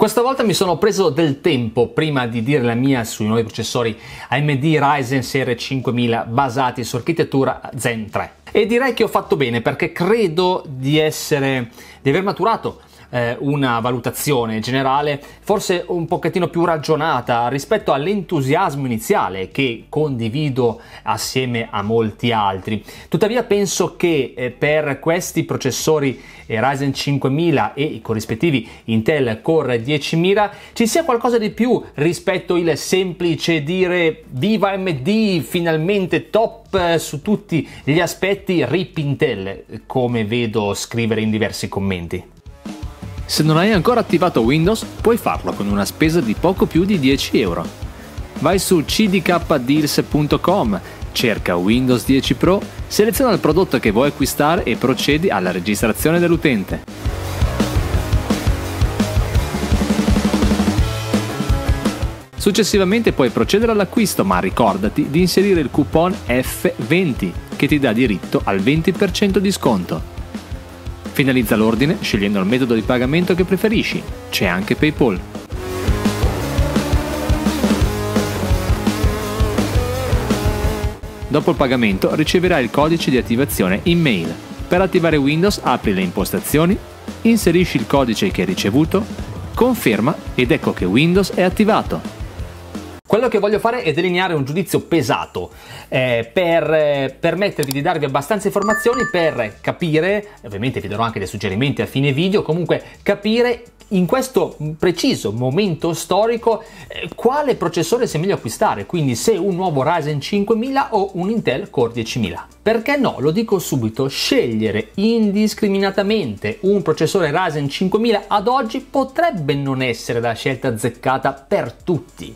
Questa volta mi sono preso del tempo prima di dire la mia sui nuovi processori AMD Ryzen serie 5000 basati su architettura Zen 3. E direi che ho fatto bene perché credo di essere di aver maturato eh, una valutazione generale forse un pochettino più ragionata rispetto all'entusiasmo iniziale che condivido assieme a molti altri. Tuttavia penso che eh, per questi processori eh, Ryzen 5000 e i corrispettivi Intel Core 10000 ci sia qualcosa di più rispetto il semplice dire viva AMD finalmente top eh, su tutti gli aspetti rip Intel eh, come vedo scrivere in diversi commenti. Se non hai ancora attivato Windows, puoi farlo con una spesa di poco più di 10 euro. Vai su cdkdeals.com, cerca Windows 10 Pro, seleziona il prodotto che vuoi acquistare e procedi alla registrazione dell'utente. Successivamente puoi procedere all'acquisto, ma ricordati di inserire il coupon F20 che ti dà diritto al 20% di sconto. Finalizza l'ordine scegliendo il metodo di pagamento che preferisci. C'è anche PayPal. Dopo il pagamento riceverai il codice di attivazione in mail. Per attivare Windows apri le impostazioni, inserisci il codice che hai ricevuto, conferma ed ecco che Windows è attivato. Quello che voglio fare è delineare un giudizio pesato eh, per eh, permettervi di darvi abbastanza informazioni per capire, ovviamente vi darò anche dei suggerimenti a fine video, comunque capire in questo preciso momento storico eh, quale processore sia meglio acquistare, quindi se un nuovo Ryzen 5000 o un Intel Core 10000. Perché no, lo dico subito, scegliere indiscriminatamente un processore Ryzen 5000 ad oggi potrebbe non essere la scelta azzeccata per tutti.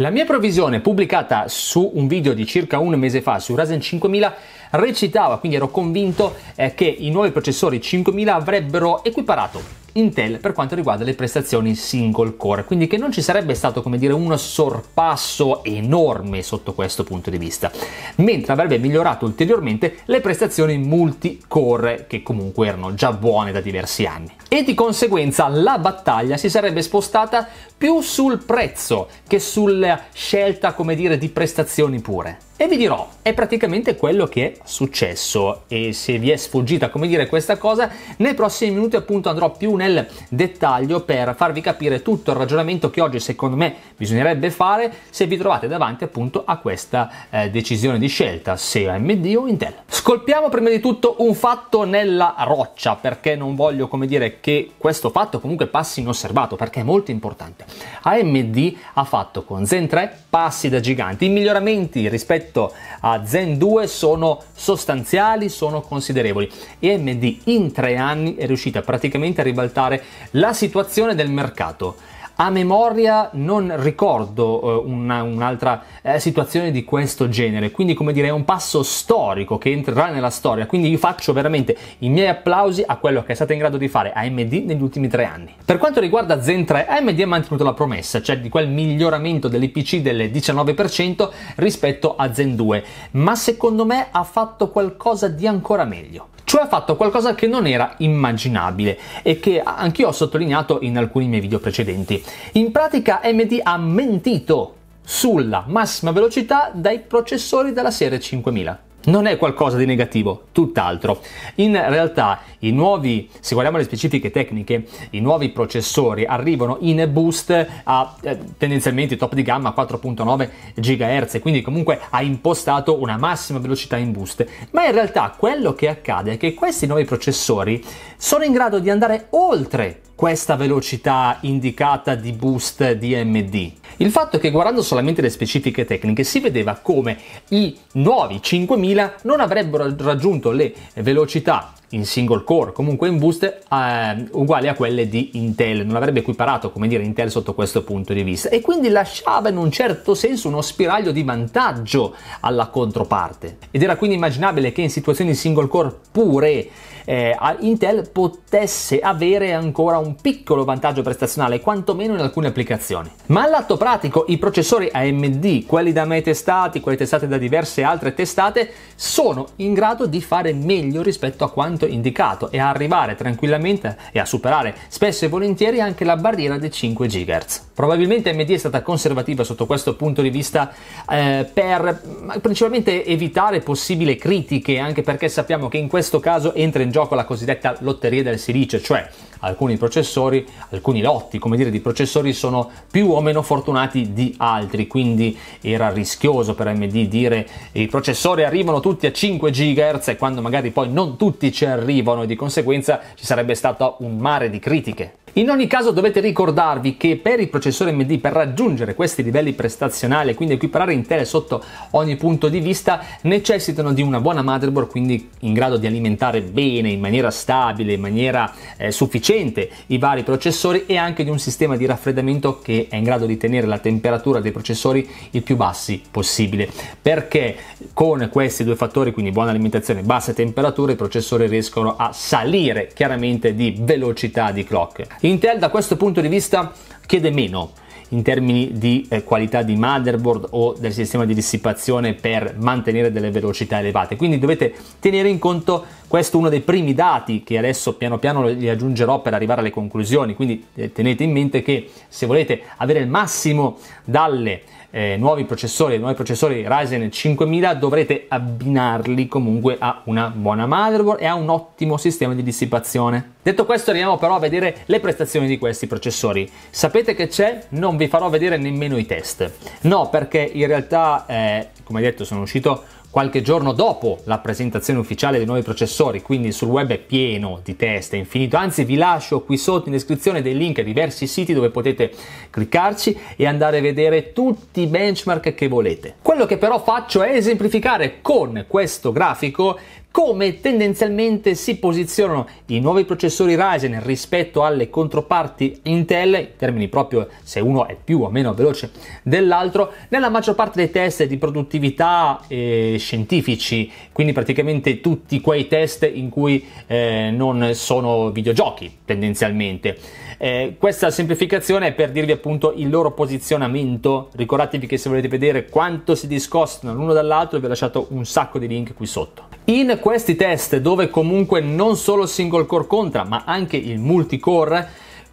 La mia provvisione pubblicata su un video di circa un mese fa su Ryzen 5000 recitava, quindi ero convinto eh, che i nuovi processori 5000 avrebbero equiparato Intel per quanto riguarda le prestazioni single core, quindi che non ci sarebbe stato come dire un sorpasso enorme sotto questo punto di vista, mentre avrebbe migliorato ulteriormente le prestazioni multi core che comunque erano già buone da diversi anni. E di conseguenza la battaglia si sarebbe spostata più sul prezzo che sulla scelta come dire di prestazioni pure. E vi dirò, è praticamente quello che è successo e se vi è sfuggita, come dire, questa cosa, nei prossimi minuti appunto andrò più nel dettaglio per farvi capire tutto il ragionamento che oggi secondo me bisognerebbe fare se vi trovate davanti appunto a questa eh, decisione di scelta, se AMD o Intel. Scolpiamo prima di tutto un fatto nella roccia perché non voglio, come dire, che questo fatto comunque passi inosservato perché è molto importante. AMD ha fatto con Zen 3 passi da giganti, miglioramenti rispetto rispetto a Zen 2 sono sostanziali, sono considerevoli. AMD in tre anni è riuscita praticamente a ribaltare la situazione del mercato a memoria non ricordo eh, una, un'altra eh, situazione di questo genere, quindi come dire è un passo storico che entrerà nella storia, quindi io faccio veramente i miei applausi a quello che è stato in grado di fare AMD negli ultimi tre anni. Per quanto riguarda Zen 3, AMD ha mantenuto la promessa, cioè di quel miglioramento dell'IPC del 19% rispetto a Zen 2, ma secondo me ha fatto qualcosa di ancora meglio cioè ha fatto qualcosa che non era immaginabile e che anch'io ho sottolineato in alcuni miei video precedenti. In pratica AMD ha mentito sulla massima velocità dai processori della serie 5000 non è qualcosa di negativo, tutt'altro. In realtà i nuovi, se guardiamo le specifiche tecniche, i nuovi processori arrivano in boost a eh, tendenzialmente top di gamma 4.9 GHz, quindi comunque ha impostato una massima velocità in boost, ma in realtà quello che accade è che questi nuovi processori sono in grado di andare oltre questa velocità indicata di boost DMD. Il fatto è che guardando solamente le specifiche tecniche si vedeva come i nuovi 5000 2000 non avrebbero raggiunto le velocità in single core, comunque in boost, eh, uguali a quelle di Intel, non avrebbe equiparato come dire Intel sotto questo punto di vista e quindi lasciava in un certo senso uno spiraglio di vantaggio alla controparte ed era quindi immaginabile che in situazioni single core pure eh, Intel potesse avere ancora un piccolo vantaggio prestazionale, quantomeno in alcune applicazioni. Ma al lato pratico i processori AMD, quelli da me testati, quelli testati da diverse altre testate, sono in grado di fare meglio rispetto a quanto momento indicato e a arrivare tranquillamente e a superare spesso e volentieri anche la barriera dei 5 GHz. Probabilmente AMD è stata conservativa sotto questo punto di vista eh, per principalmente evitare possibili critiche, anche perché sappiamo che in questo caso entra in gioco la cosiddetta lotteria del silicio, cioè alcuni processori, alcuni lotti come dire di processori sono più o meno fortunati di altri, quindi era rischioso per AMD dire i processori arrivano tutti a 5 GHz e quando magari poi non tutti ci arrivano e di conseguenza ci sarebbe stato un mare di critiche in ogni caso dovete ricordarvi che per il processore MD per raggiungere questi livelli prestazionali e quindi equiparare Intel sotto ogni punto di vista necessitano di una buona motherboard quindi in grado di alimentare bene in maniera stabile, in maniera eh, sufficiente i vari processori e anche di un sistema di raffreddamento che è in grado di tenere la temperatura dei processori il più bassi possibile perché con questi due fattori quindi buona alimentazione e basse temperature i processori riescono a salire chiaramente di velocità di clock. Intel da questo punto di vista chiede meno in termini di eh, qualità di motherboard o del sistema di dissipazione per mantenere delle velocità elevate. Quindi dovete tenere in conto questo uno dei primi dati che adesso piano piano li aggiungerò per arrivare alle conclusioni, quindi eh, tenete in mente che se volete avere il massimo dalle eh, nuovi processori, i nuovi processori Ryzen 5000 dovrete abbinarli comunque a una buona motherboard e a un ottimo sistema di dissipazione. Detto questo arriviamo però a vedere le prestazioni di questi processori. Sapete che c'è? Non vi farò vedere nemmeno i test. No, perché in realtà eh, come detto sono uscito qualche giorno dopo la presentazione ufficiale dei nuovi processori, quindi sul web è pieno di test, è infinito. Anzi, vi lascio qui sotto in descrizione dei link a diversi siti dove potete cliccarci e andare a vedere tutti i benchmark che volete. Quello che però faccio è esemplificare con questo grafico come tendenzialmente si posizionano i nuovi processori Ryzen rispetto alle controparti Intel, in termini proprio se uno è più o meno veloce dell'altro, nella maggior parte dei test di produttività eh, scientifici, quindi praticamente tutti quei test in cui eh, non sono videogiochi tendenzialmente. Eh, questa semplificazione è per dirvi appunto il loro posizionamento, ricordatevi che se volete vedere quanto si discostano l'uno dall'altro vi ho lasciato un sacco di link qui sotto. In questi test dove comunque non solo il single core conta ma anche il multicore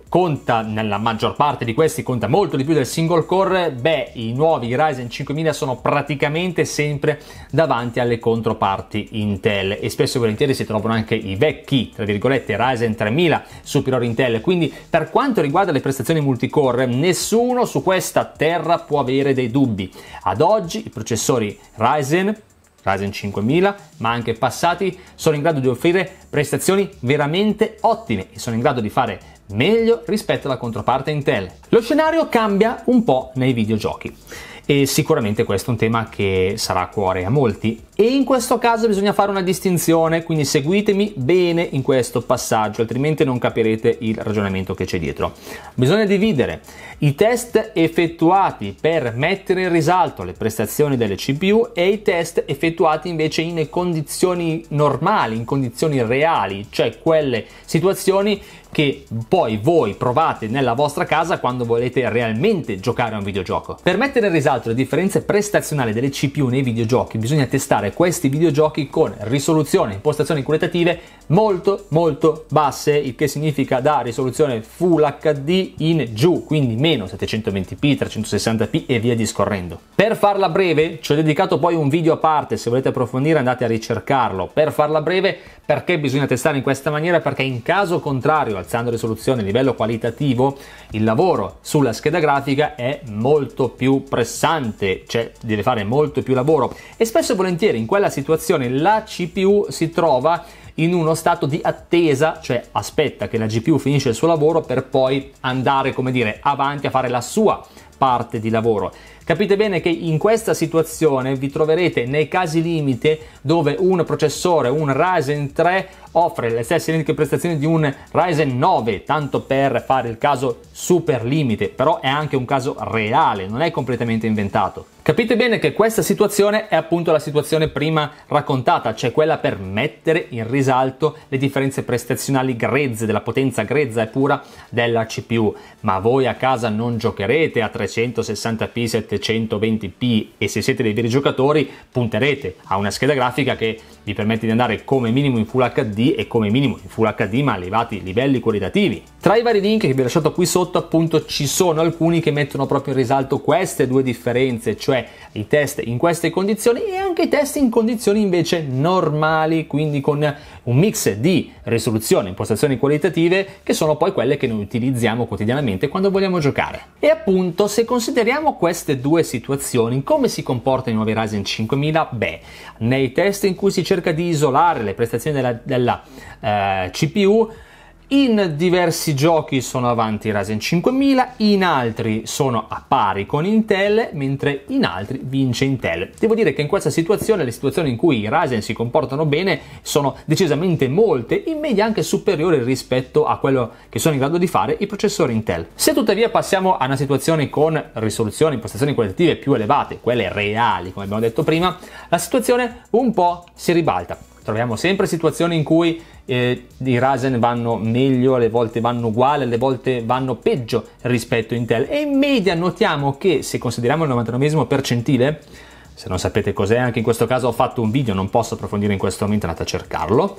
conta, nella maggior parte di questi conta molto di più del single core, beh i nuovi Ryzen 5000 sono praticamente sempre davanti alle controparti Intel e spesso e volentieri si trovano anche i vecchi, tra virgolette, Ryzen 3000 superiori Intel, quindi per quanto riguarda le prestazioni multicore nessuno su questa terra può avere dei dubbi. Ad oggi i processori Ryzen Ryzen 5000, ma anche passati, sono in grado di offrire prestazioni veramente ottime e sono in grado di fare meglio rispetto alla controparte Intel. Lo scenario cambia un po' nei videogiochi e sicuramente questo è un tema che sarà a cuore a molti. E in questo caso bisogna fare una distinzione, quindi seguitemi bene in questo passaggio, altrimenti non capirete il ragionamento che c'è dietro. Bisogna dividere i test effettuati per mettere in risalto le prestazioni delle CPU e i test effettuati invece in condizioni normali, in condizioni reali, cioè quelle situazioni che poi voi provate nella vostra casa quando volete realmente giocare a un videogioco. Per mettere in risalto le differenze prestazionali delle CPU nei videogiochi bisogna testare questi videogiochi con risoluzione e impostazioni qualitative molto molto basse, il che significa da risoluzione Full HD in giù, quindi meno 720p, 360p e via discorrendo. Per farla breve, ci ho dedicato poi un video a parte, se volete approfondire andate a ricercarlo. Per farla breve, perché bisogna testare in questa maniera? Perché in caso contrario al alzando risoluzione a livello qualitativo, il lavoro sulla scheda grafica è molto più pressante, cioè deve fare molto più lavoro e spesso e volentieri in quella situazione la CPU si trova in uno stato di attesa, cioè aspetta che la GPU finisce il suo lavoro per poi andare, come dire, avanti a fare la sua parte di lavoro. Capite bene che in questa situazione vi troverete nei casi limite dove un processore, un Ryzen 3, offre le stesse identiche prestazioni di un Ryzen 9, tanto per fare il caso super limite, però è anche un caso reale, non è completamente inventato. Capite bene che questa situazione è appunto la situazione prima raccontata, cioè quella per mettere in risalto le differenze prestazionali grezze, della potenza grezza e pura della CPU. Ma voi a casa non giocherete a 360p, 720p e se siete dei veri giocatori punterete a una scheda grafica che vi permette di andare come minimo in Full HD e come minimo in Full HD ma elevati livelli qualitativi. Tra i vari link che vi ho lasciato qui sotto appunto ci sono alcuni che mettono proprio in risalto queste due differenze, cioè cioè i test in queste condizioni e anche i test in condizioni invece normali, quindi con un mix di risoluzione, impostazioni qualitative che sono poi quelle che noi utilizziamo quotidianamente quando vogliamo giocare. E appunto, se consideriamo queste due situazioni, come si comporta il nuovo Ryzen 5000? Beh, nei test in cui si cerca di isolare le prestazioni della, della eh, CPU, in diversi giochi sono avanti i Ryzen 5000, in altri sono a pari con Intel, mentre in altri vince Intel. Devo dire che in questa situazione le situazioni in cui i Ryzen si comportano bene sono decisamente molte, in media anche superiori rispetto a quello che sono in grado di fare i processori Intel. Se tuttavia passiamo a una situazione con risoluzioni, impostazioni qualitative più elevate, quelle reali come abbiamo detto prima, la situazione un po' si ribalta troviamo sempre situazioni in cui eh, i Ryzen vanno meglio, alle volte vanno uguali, alle volte vanno peggio rispetto a Intel e in media notiamo che se consideriamo il 99 percentile se non sapete cos'è anche in questo caso ho fatto un video non posso approfondire in questo momento andate a cercarlo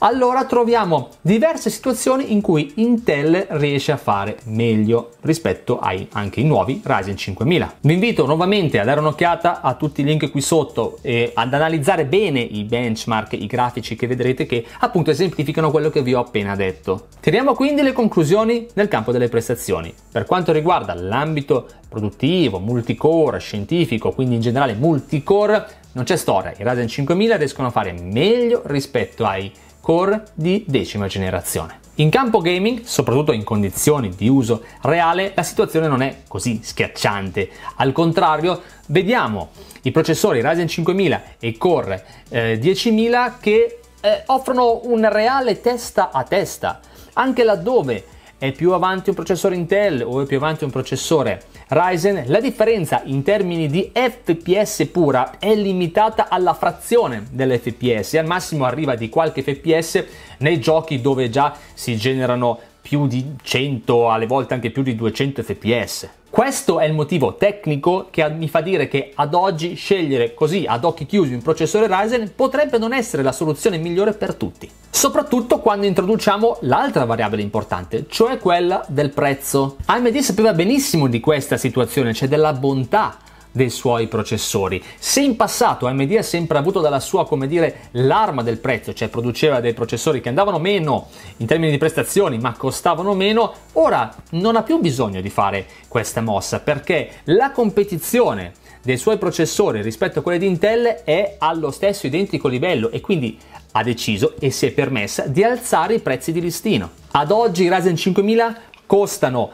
allora troviamo diverse situazioni in cui Intel riesce a fare meglio rispetto ai anche ai nuovi Ryzen 5000. Vi invito nuovamente a dare un'occhiata a tutti i link qui sotto e ad analizzare bene i benchmark, i grafici che vedrete che appunto esemplificano quello che vi ho appena detto. Tiriamo quindi le conclusioni nel campo delle prestazioni. Per quanto riguarda l'ambito produttivo, multicore, scientifico, quindi in generale multicore, non c'è storia, i Ryzen 5000 riescono a fare meglio rispetto ai core di decima generazione. In campo gaming, soprattutto in condizioni di uso reale, la situazione non è così schiacciante. Al contrario, vediamo i processori Ryzen 5000 e Core eh, 10000 che eh, offrono un reale testa a testa, anche laddove è più avanti un processore Intel o è più avanti un processore Ryzen, la differenza in termini di FPS pura è limitata alla frazione dell'FPS, al massimo arriva di qualche FPS nei giochi dove già si generano più di 100, alle volte anche più di 200 fps. Questo è il motivo tecnico che mi fa dire che ad oggi scegliere così ad occhi chiusi un processore Ryzen potrebbe non essere la soluzione migliore per tutti, soprattutto quando introduciamo l'altra variabile importante, cioè quella del prezzo. AMD sapeva benissimo di questa situazione, cioè della bontà dei suoi processori. Se in passato AMD ha sempre avuto dalla sua, come dire, l'arma del prezzo, cioè produceva dei processori che andavano meno in termini di prestazioni, ma costavano meno, ora non ha più bisogno di fare questa mossa perché la competizione dei suoi processori rispetto a quelli di Intel è allo stesso identico livello e quindi ha deciso e si è permessa di alzare i prezzi di listino. Ad oggi i Ryzen 5000 costano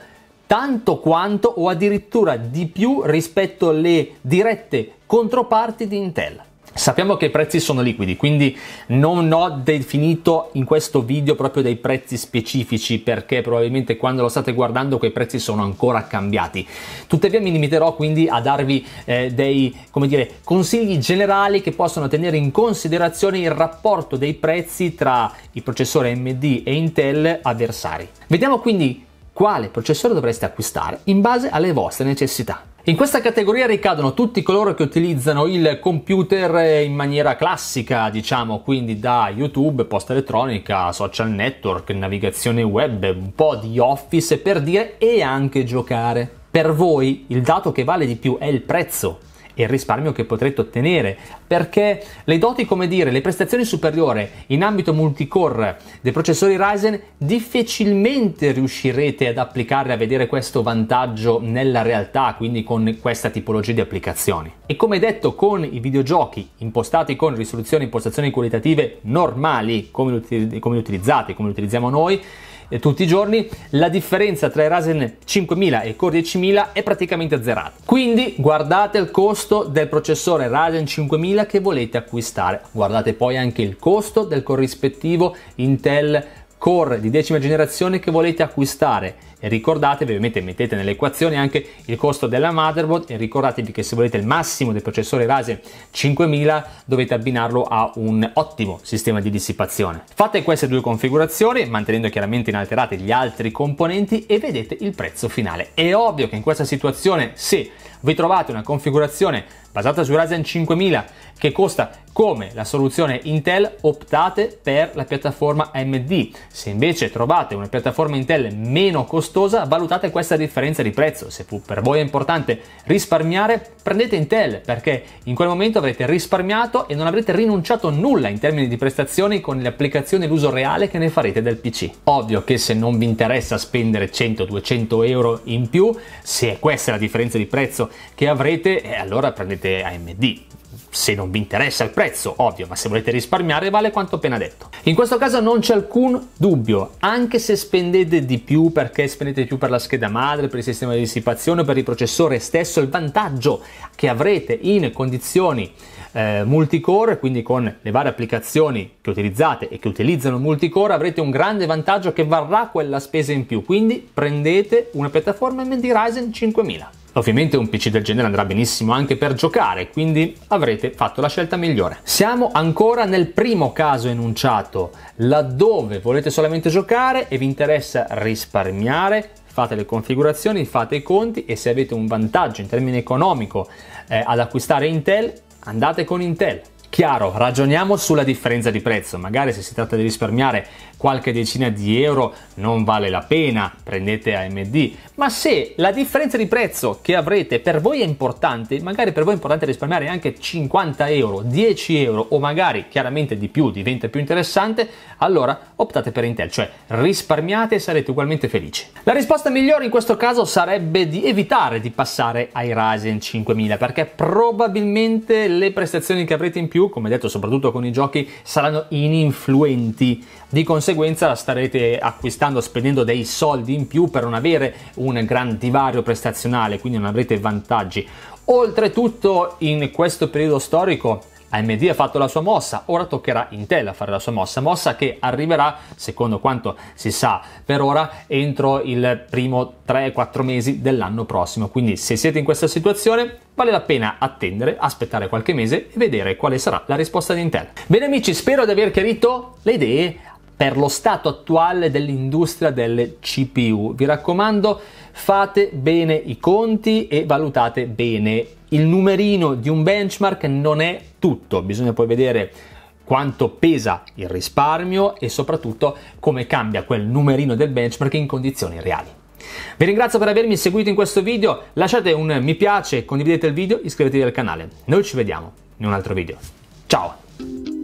tanto quanto o addirittura di più rispetto alle dirette controparti di Intel. Sappiamo che i prezzi sono liquidi, quindi non ho definito in questo video proprio dei prezzi specifici perché probabilmente quando lo state guardando quei prezzi sono ancora cambiati. Tuttavia mi limiterò quindi a darvi eh, dei dire, consigli generali che possono tenere in considerazione il rapporto dei prezzi tra il processore AMD e Intel avversari. Vediamo quindi quale processore dovreste acquistare in base alle vostre necessità. In questa categoria ricadono tutti coloro che utilizzano il computer in maniera classica, diciamo, quindi da YouTube, posta elettronica, social network, navigazione web, un po' di Office per dire e anche giocare. Per voi il dato che vale di più è il prezzo e il risparmio che potrete ottenere, perché le doti, come dire, le prestazioni superiori in ambito multicore dei processori Ryzen difficilmente riuscirete ad applicarle a vedere questo vantaggio nella realtà, quindi con questa tipologia di applicazioni. E come detto, con i videogiochi impostati con risoluzioni e impostazioni qualitative normali, come li utilizzate, come li utilizziamo noi, eh, tutti i giorni, la differenza tra i Ryzen 5000 e i Core 10000 è praticamente azzerata. Quindi guardate il costo del processore Ryzen 5000 che volete acquistare, guardate poi anche il costo del corrispettivo Intel core di decima generazione che volete acquistare e ricordatevi ovviamente mettete nell'equazione anche il costo della motherboard e ricordatevi che se volete il massimo del processore Ryzen 5000 dovete abbinarlo a un ottimo sistema di dissipazione. Fate queste due configurazioni mantenendo chiaramente inalterati gli altri componenti e vedete il prezzo finale. È ovvio che in questa situazione se vi trovate una configurazione basata su Ryzen 5000 che costa come la soluzione Intel, optate per la piattaforma AMD. Se invece trovate una piattaforma Intel meno costosa, valutate questa differenza di prezzo. Se per voi è importante risparmiare, prendete Intel perché in quel momento avrete risparmiato e non avrete rinunciato a nulla in termini di prestazioni con le applicazioni e l'uso reale che ne farete del PC. Ovvio che se non vi interessa spendere 100-200 euro in più, se questa è la differenza di prezzo che avrete, eh, allora prendete AMD. Se non vi interessa il prezzo, ovvio, ma se volete risparmiare vale quanto appena detto. In questo caso non c'è alcun dubbio, anche se spendete di più perché spendete di più per la scheda madre, per il sistema di dissipazione, per il processore stesso, il vantaggio che avrete in condizioni eh, multicore, quindi con le varie applicazioni che utilizzate e che utilizzano multicore, avrete un grande vantaggio che varrà quella spesa in più. Quindi prendete una piattaforma AMD Ryzen 5000. Ovviamente un PC del genere andrà benissimo anche per giocare, quindi avrete fatto la scelta migliore. Siamo ancora nel primo caso enunciato, laddove volete solamente giocare e vi interessa risparmiare, fate le configurazioni, fate i conti e se avete un vantaggio in termini economico eh, ad acquistare Intel, andate con Intel. Chiaro, ragioniamo sulla differenza di prezzo, magari se si tratta di risparmiare qualche decina di euro non vale la pena, prendete AMD, ma se la differenza di prezzo che avrete per voi è importante, magari per voi è importante risparmiare anche 50 euro, 10 euro o magari chiaramente di più diventa più interessante, allora optate per Intel, cioè risparmiate e sarete ugualmente felici. La risposta migliore in questo caso sarebbe di evitare di passare ai Ryzen 5000 perché probabilmente le prestazioni che avrete in più come detto soprattutto con i giochi, saranno ininfluenti. Di conseguenza starete acquistando, spendendo dei soldi in più per non avere un gran divario prestazionale, quindi non avrete vantaggi. Oltretutto in questo periodo storico AMD ha fatto la sua mossa, ora toccherà Intel a fare la sua mossa, mossa che arriverà, secondo quanto si sa per ora, entro il primo 3-4 mesi dell'anno prossimo. Quindi se siete in questa situazione vale la pena attendere, aspettare qualche mese e vedere quale sarà la risposta di Intel. Bene amici, spero di aver chiarito le idee per lo stato attuale dell'industria delle CPU. Vi raccomando, Fate bene i conti e valutate bene. Il numerino di un benchmark non è tutto, bisogna poi vedere quanto pesa il risparmio e soprattutto come cambia quel numerino del benchmark in condizioni reali. Vi ringrazio per avermi seguito in questo video, lasciate un mi piace, condividete il video, iscrivetevi al canale. Noi ci vediamo in un altro video. Ciao!